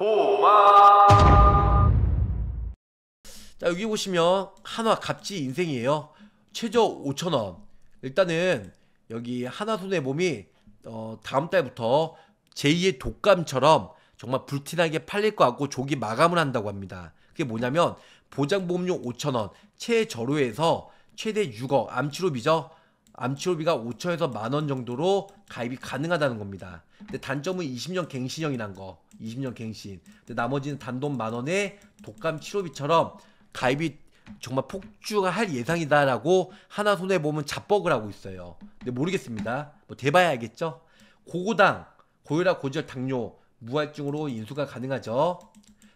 보마 자 여기 보시면 한화 갑지 인생이에요 최저 5천원 일단은 여기 하나손해몸이 어, 다음 달부터 제2의 독감처럼 정말 불티나게 팔릴 것 같고 조기 마감을 한다고 합니다 그게 뭐냐면 보장보험료 5천원 최저로에서 최대 6억 암치료비죠 암치료비가 5천에서 만원 정도로 가입이 가능하다는 겁니다 근데 단점은 20년 갱신형이란 거 20년 갱신. 근데 나머지는 단돈 만 원에 독감 치료비처럼 가입이 정말 폭주가 할 예상이다라고 하나 손해 보면 자뻑을 하고 있어요. 근데 모르겠습니다. 뭐 대봐야 알겠죠? 고고당 고혈압 고지혈 당뇨 무활증으로 인수가 가능하죠.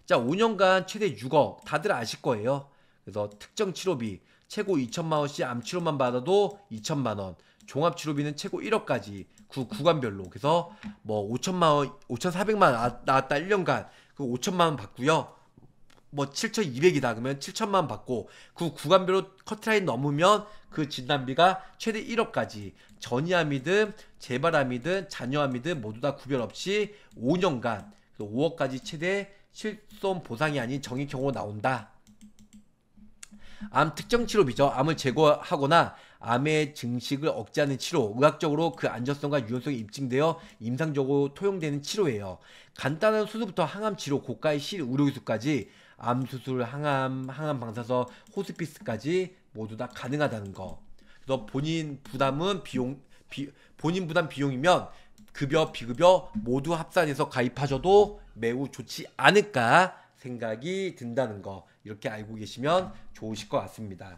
자, 5년간 최대 6억 다들 아실 거예요. 그래서 특정 치료비 최고 2천만 원씩 암 치료만 받아도 2천만 원, 종합 치료비는 최고 1억까지 구, 구간별로 그래서 뭐 5천만 원, 5,400만 원 나- 왔다 1년간 그 5천만 원 받고요. 뭐 7,200이다 그러면 7천만 원 받고 그 구간별로 커트라인 넘으면 그 진단비가 최대 1억까지 전이암이든 재발암이든 잔여암이든 모두 다 구별 없이 5년간 5억까지 최대 실손 보상이 아닌 정의 경우로 나온다. 암 특정 치료비죠. 암을 제거하거나 암의 증식을 억제하는 치료, 의학적으로 그 안전성과 유연성이 입증되어 임상적으로 토용되는 치료예요. 간단한 수술부터 항암 치료, 고가의 실 의료 기술까지 암 수술, 항암, 항암 방사선, 호스피스까지 모두 다 가능하다는 거. 그래서 본인 부담은 비용 비, 본인 부담 비용이면 급여, 비급여 모두 합산해서 가입하셔도 매우 좋지 않을까 생각이 든다는 거. 이렇게 알고 계시면 좋으실 것 같습니다.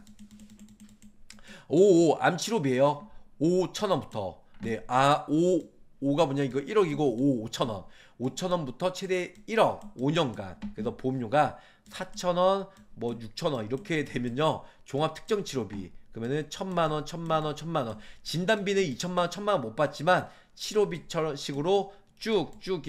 55 암치료비예요. 5천원부터 네, 아, 5 5가 뭐냐 이거 1억이고 5 5천원 5천원부터 최대 1억 5년간 그래서 보험료가 4천원 뭐 6천원 이렇게 되면요 종합 특정 치료비 그러면은 천만원 천만원 천만원 진단비는 2천만원 천만원 못 받지만 치료비 처럼 식으로 쭉쭉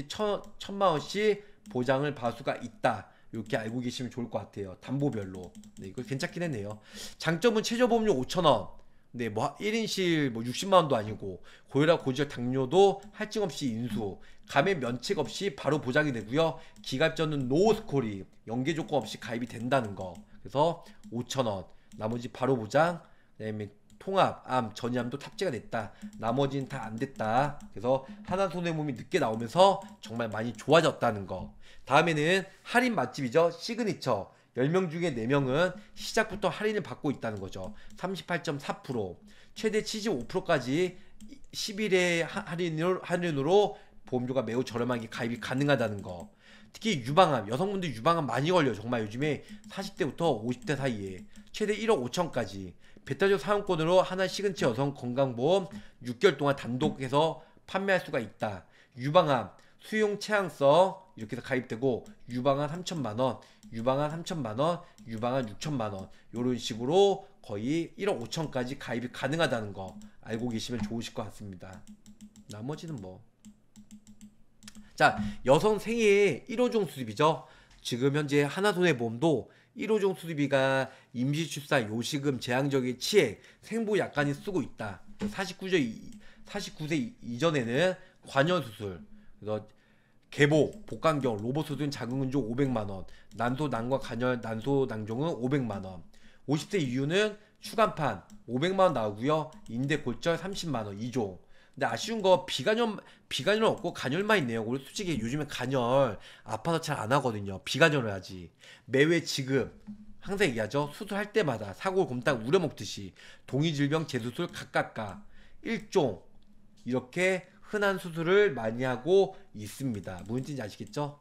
천만원씩 보장을 받을 수가 있다 이렇게 알고 계시면 좋을 것 같아요. 담보별로. 네, 이거 괜찮긴 했네요. 장점은 최저 보험료 5,000원. 네, 뭐 1인실 뭐 60만 원도 아니고 고혈압, 고지혈, 당뇨도 할증 없이 인수, 감액 면책 없이 바로 보장이 되고요. 기갑전은 노스콜이 연계 조건 없이 가입이 된다는 거. 그래서 5,000원. 나머지 바로 보장. 그다음에 통합, 암, 전이암도 탑재가 됐다. 나머지는 다 안 됐다. 그래서 하나 손해몸이 늦게 나오면서 정말 많이 좋아졌다는 거. 다음에는 할인 맛집이죠. 시그니처. 10명 중에 4명은 시작부터 할인을 받고 있다는 거죠. 38.4%. 최대 75%까지 10일의 할인율, 할인으로 보험료가 매우 저렴하게 가입이 가능하다는 거. 특히 유방암, 여성분들 유방암 많이 걸려요. 정말 요즘에 40대부터 50대 사이에. 최대 1억 5천까지. 베타적 사용권으로 하나 시그니처 음. 여성 건강보험 6개월 동안 단독해서 판매할 수가 있다. 유방암, 수용 체양성 이렇게 해서 가입되고 유방암 3천만 원, 유방암 3천만 원, 유방암 6천만 원 이런 식으로 거의 1억 5천까지 가입이 가능하다는 거 알고 계시면 좋으실 것 같습니다. 나머지는 뭐. 자, 여성 생애 1호종 수입이죠 지금 현재 하나손해보험도 1호종 수리비가 임시출산, 요식음, 재앙적인 치액, 생보 약관이 쓰고 있다. 49세, 49세 이전에는 관여수술, 그래서 개보, 복강경, 로봇 수술 자궁근종 500만원, 난소 난과 관여, 난소 낭종은 500만원, 50세 이후는 추간판 500만원 나오고요 인대 골절 30만원 2종, 근데 아쉬운 거비관염비관염은 없고 간열만 있네요. 우리 솔직히 요즘에 간열 아파서 잘 안 하거든요. 비관염을 하지. 매회 지금 항상 얘기하죠. 수술할 때마다 사골 곰탕 우려 먹듯이 동의 질병 재수술 각각가 일종 이렇게 흔한 수술을 많이 하고 있습니다. 무슨지 아시겠죠?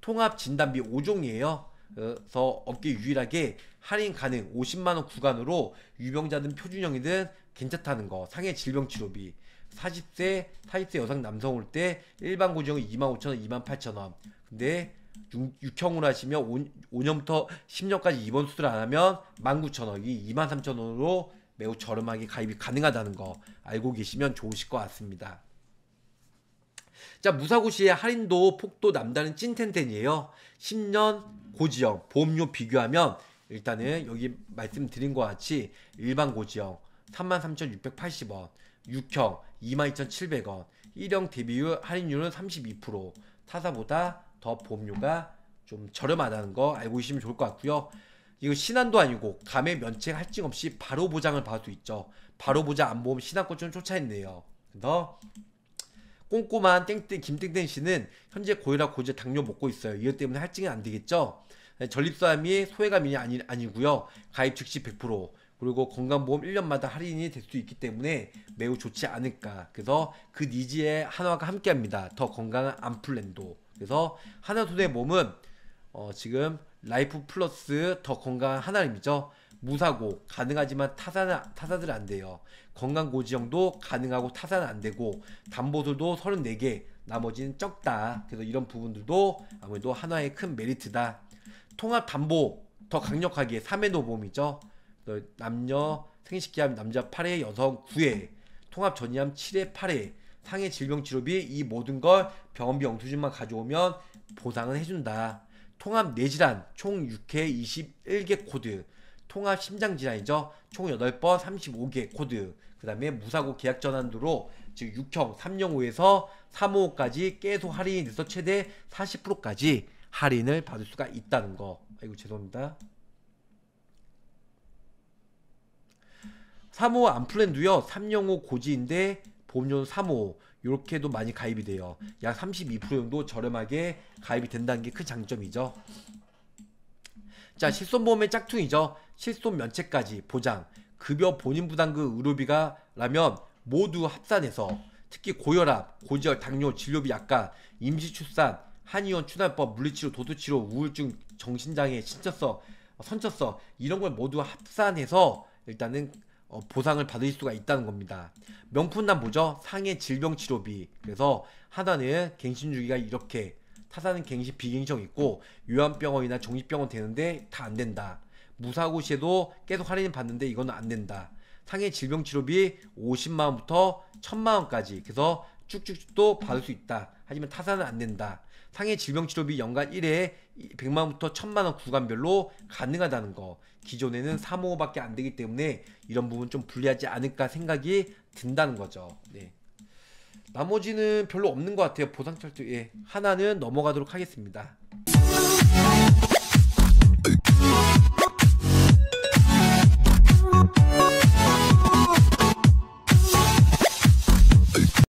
통합 진단비 5종이에요. 그래서 업계 유일하게 할인 가능 50만원 구간으로 유병자든 표준형이든 괜찮다는 거 상해 질병 치료비 40세, 40세 여성 남성 올 때 일반 고지형은 25,000원, 28,000원. 근데 6, 형으로 하시면 5, 년부터 10년까지 입원 수술안 하면 19,000원, 이 23,000원으로 매우 저렴하게 가입이 가능하다는 거 알고 계시면 좋으실 것 같습니다. 자, 무사고시의 할인도 폭도 남다른 찐텐텐이에요. 10년 고지형, 보험료 비교하면 일단은 여기 말씀드린 것 같이 일반 고지형 33,680원, 6형 22,700원 1형 대비율 할인율은 32% 타사보다 더 보험료가 좀 저렴하다는 거 알고 있으면 좋을 것 같고요. 이거 신한도 아니고 감해 면책 할증 없이 바로 보장을 받을 수 있죠. 바로 보장 안보험 신한권좀 쫓아있네요 그래서 꼼꼼한 땡땡 김땡땡 씨는 현재 고혈압 고제 당뇨 먹고 있어요. 이것 때문에 할증이 안 되겠죠. 네, 전립선암이 소외감이 아니, 아니고요. 가입 즉시 100% 그리고 건강보험 1년마다 할인이 될 수 있기 때문에 매우 좋지 않을까. 그래서 그 니즈에 한화가 함께 합니다. 더 건강한 암플랜도. 그래서 하나손의몸은 어, 지금 라이프 플러스 더 건강한 하나님이죠. 무사고 가능하지만 타사 타사들 안 돼요. 건강 고지형도 가능하고 타사는 안 되고 담보들도 34개 나머지는 적다. 그래서 이런 부분들도 아무래도 하나의 큰 메리트다. 통합 담보 더 강력하게 3회 노보험이죠. 남녀 생식기암 남자 8회, 여성 9회, 통합 전이암 7회, 8회, 상해 질병 치료비 이 모든 걸 병원비 영수증만 가져오면 보상은 해준다. 통합 뇌질환 총 6회 21개 코드, 통합 심장질환이죠. 총 8번 35개 코드, 그 다음에 무사고 계약 전환도로 즉 6형 3형5에서 355까지 계속 할인이 돼서 최대 40%까지 할인을 받을 수가 있다는 거. 아이고 죄송합니다. 3호 안플랜드요305 고지인데 보험료 3호 이렇게도 많이 가입이 돼요. 약 32% 정도 저렴하게 가입이 된다는 게 큰 장점이죠. 자, 실손보험의 짝퉁이죠. 실손 면책까지 보장, 급여 본인 부담금 그 의료비가 라면 모두 합산해서 특히 고혈압, 고지혈, 당뇨, 진료비 약관, 임시출산, 한의원 추단법, 물리치료, 도수치료, 우울증, 정신장애, 신체성, 선처성 이런 걸 모두 합산해서 일단은 어, 보상을 받을 수가 있다는 겁니다. 명품단 뭐죠 상해 질병 치료비. 그래서 하단은 갱신 주기가 이렇게 타사는 갱신 비갱신 있고 요양병원이나 정신병원 되는데 다 안 된다. 무사고 시에도 계속 할인을 받는데 이건 안 된다. 상해 질병 치료비 50만 원부터 1000만 원까지. 그래서 쭉쭉도 쭉 받을 수 있다. 하지만 타산은안 된다. 상해 질병치료비 연간 1회에 100만원부터 1000만원 구간별로 가능하다는 거. 기존에는 3호밖에 안 되기 때문에 이런 부분 좀 불리하지 않을까 생각이 든다는 거죠. 네. 나머지는 별로 없는 것 같아요. 보상철도 예. 하나는 넘어가도록 하겠습니다.